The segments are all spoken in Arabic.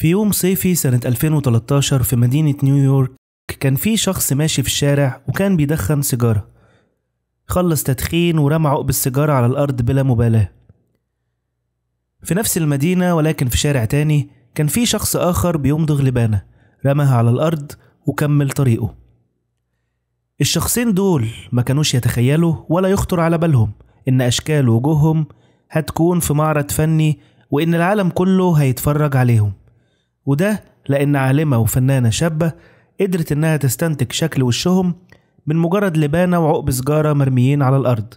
في يوم صيفي سنة 2013 في مدينة نيويورك كان في شخص ماشي في الشارع وكان بيدخن سيجارة خلص تدخين ورمى عقب السيجارة على الأرض بلا مبالاة في نفس المدينة ولكن في شارع تاني كان في شخص آخر بيمضغ لبانة رماها على الأرض وكمل طريقه الشخصين دول ما كانوش يتخيلوا ولا يخطر على بالهم إن أشكال وجوههم هتكون في معرض فني وإن العالم كله هيتفرج عليهم وده لأن عالمة وفنانة شابة قدرت إنها تستنتج شكل وشهم من مجرد لبانة وعقب سجارة مرميين على الأرض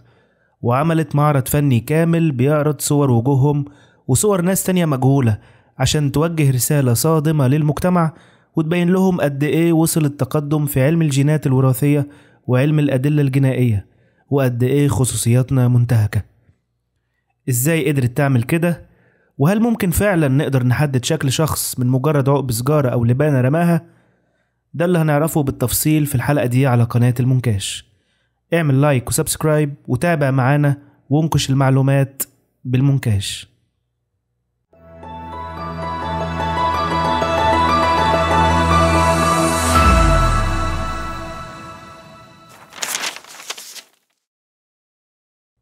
وعملت معرض فني كامل بيعرض صور وجوههم وصور ناس تانية مجهولة عشان توجه رسالة صادمة للمجتمع وتبين لهم قد إيه وصل التقدم في علم الجينات الوراثية وعلم الأدلة الجنائية وقد إيه خصوصياتنا منتهكة إزاي قدرت تعمل كده؟ وهل ممكن فعلا نقدر نحدد شكل شخص من مجرد عقب سجارة أو لبانة رماها؟ ده اللي هنعرفه بالتفصيل في الحلقة دي على قناة المنكاش اعمل لايك وسبسكرايب وتابع معانا وانكش المعلومات بالمنكاش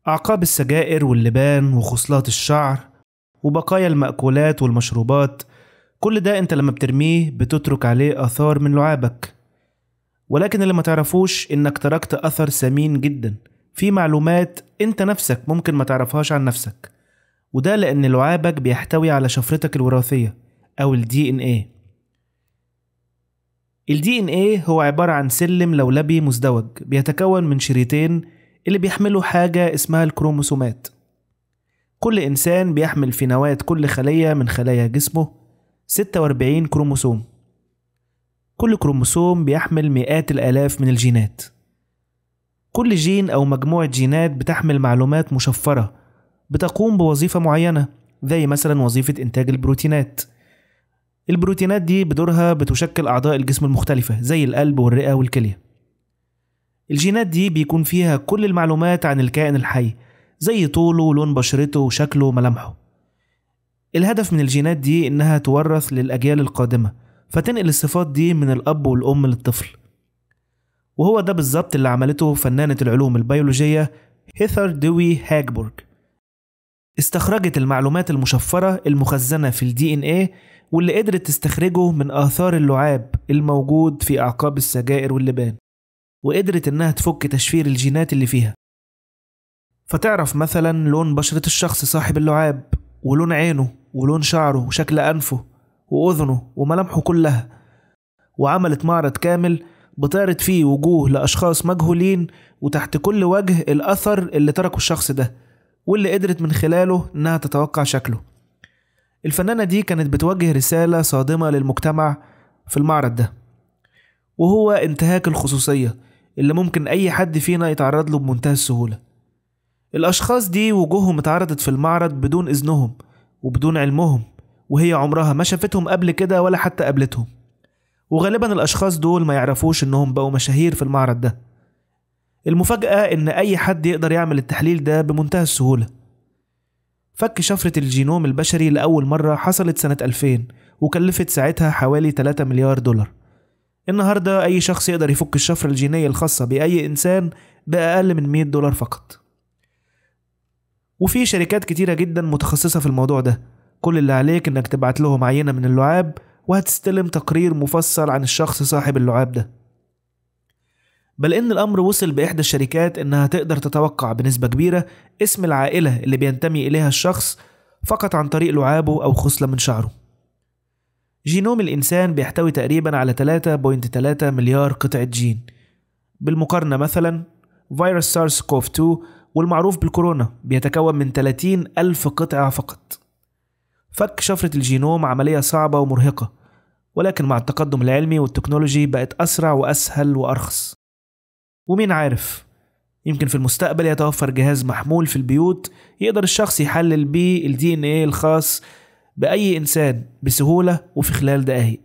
أعقاب السجائر واللبان وخصلات الشعر وبقايا المأكولات والمشروبات كل ده انت لما بترميه بتترك عليه اثار من لعابك ولكن اللي ما تعرفوش انك تركت اثر سمين جدا في معلومات انت نفسك ممكن ما تعرفهاش عن نفسك وده لان لعابك بيحتوي على شفرتك الوراثيه او الـ DNA الـ DNA هو عباره عن سلم لولبي مزدوج بيتكون من شريطين اللي بيحملوا حاجه اسمها الكروموسومات كل إنسان بيحمل في نواة كل خلية من خلايا جسمه 46 كروموسوم كل كروموسوم بيحمل مئات الآلاف من الجينات كل جين أو مجموعة جينات بتحمل معلومات مشفرة بتقوم بوظيفة معينة زي مثلا وظيفة إنتاج البروتينات البروتينات دي بدورها بتشكل أعضاء الجسم المختلفة زي القلب والرئة والكلية الجينات دي بيكون فيها كل المعلومات عن الكائن الحي زي طوله ولون بشرته وشكله وملامحه الهدف من الجينات دي إنها تورث للأجيال القادمة فتنقل الصفات دي من الأب والأم للطفل وهو ده بالظبط اللي عملته فنانة العلوم البيولوجية هيثر دوي هاجبورغ استخرجت المعلومات المشفرة المخزنة في الدي ان ايه واللي قدرت تستخرجه من آثار اللعاب الموجود في أعقاب السجائر واللبان وقدرت إنها تفك تشفير الجينات اللي فيها فتعرف مثلا لون بشرة الشخص صاحب اللعاب ولون عينه ولون شعره وشكل أنفه وأذنه وملامحه كلها وعملت معرض كامل بتعرض فيه وجوه لأشخاص مجهولين وتحت كل وجه الأثر اللي تركه الشخص ده واللي قدرت من خلاله إنها تتوقع شكله الفنانة دي كانت بتوجه رسالة صادمة للمجتمع في المعرض ده وهو انتهاك الخصوصية اللي ممكن أي حد فينا يتعرض له بمنتهى السهولة الأشخاص دي وجوههم اتعرضت في المعرض بدون إذنهم وبدون علمهم وهي عمرها ما شافتهم قبل كده ولا حتى قابلتهم وغالبا الأشخاص دول ما يعرفوش إنهم بقوا مشاهير في المعرض ده المفاجأة إن أي حد يقدر يعمل التحليل ده بمنتهى السهولة فك شفرة الجينوم البشري لأول مرة حصلت سنة 2000 وكلفت ساعتها حوالي 3 مليار دولار النهاردة أي شخص يقدر يفك الشفرة الجينية الخاصة بأي إنسان بأقل من 100 دولار فقط وفي شركات كتيرة جدا متخصصة في الموضوع ده كل اللي عليك انك تبعت لهم عينة من اللعاب وهتستلم تقرير مفصل عن الشخص صاحب اللعاب ده بل ان الامر وصل باحدى الشركات انها تقدر تتوقع بنسبة كبيرة اسم العائلة اللي بينتمي اليها الشخص فقط عن طريق لعابه او خصلة من شعره جينوم الانسان بيحتوي تقريبا على 3.3 مليار قطعة جين بالمقارنة مثلا فيروس سارس كوف 2 والمعروف بالكورونا بيتكون من 30 ألف قطعة فقط فك شفرة الجينوم عملية صعبة ومرهقة ولكن مع التقدم العلمي والتكنولوجي بقت أسرع وأسهل وأرخص ومين عارف يمكن في المستقبل يتوفر جهاز محمول في البيوت يقدر الشخص يحلل بيه الدي ان ايه الخاص بأي إنسان بسهولة وفي خلال دقايق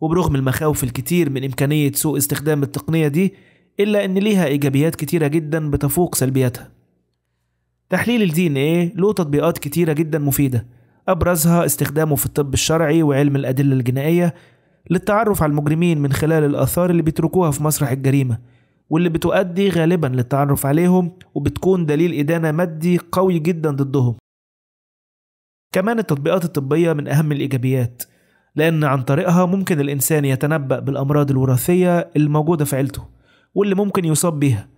وبرغم المخاوف الكتير من إمكانية سوء استخدام التقنية دي إلا إن ليها إيجابيات كتيرة جدا بتفوق سلبياتها. تحليل الـ DNA له تطبيقات كتيرة جدا مفيدة أبرزها استخدامه في الطب الشرعي وعلم الأدلة الجنائية للتعرف على المجرمين من خلال الآثار اللي بيتركوها في مسرح الجريمة واللي بتؤدي غالبا للتعرف عليهم وبتكون دليل إدانة مادي قوي جدا ضدهم كمان التطبيقات الطبية من أهم الإيجابيات لأن عن طريقها ممكن الإنسان يتنبأ بالأمراض الوراثية الموجودة في عيلته واللي ممكن يصاب بيها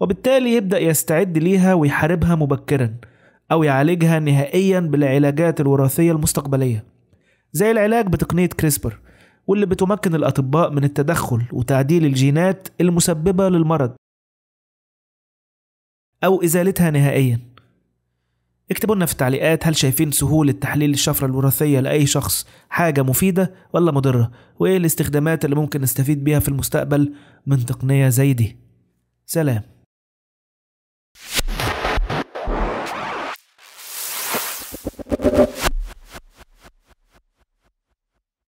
وبالتالي يبدأ يستعد ليها ويحاربها مبكرا أو يعالجها نهائيا بالعلاجات الوراثية المستقبلية زي العلاج بتقنية كريسبر واللي بتمكن الأطباء من التدخل وتعديل الجينات المسببة للمرض أو إزالتها نهائياً اكتبوا لنا في التعليقات هل شايفين سهولة تحليل الشفرة الوراثية لأي شخص حاجة مفيدة ولا مضرة وإيه الاستخدامات اللي ممكن نستفيد بيها في المستقبل من تقنية زي دي سلام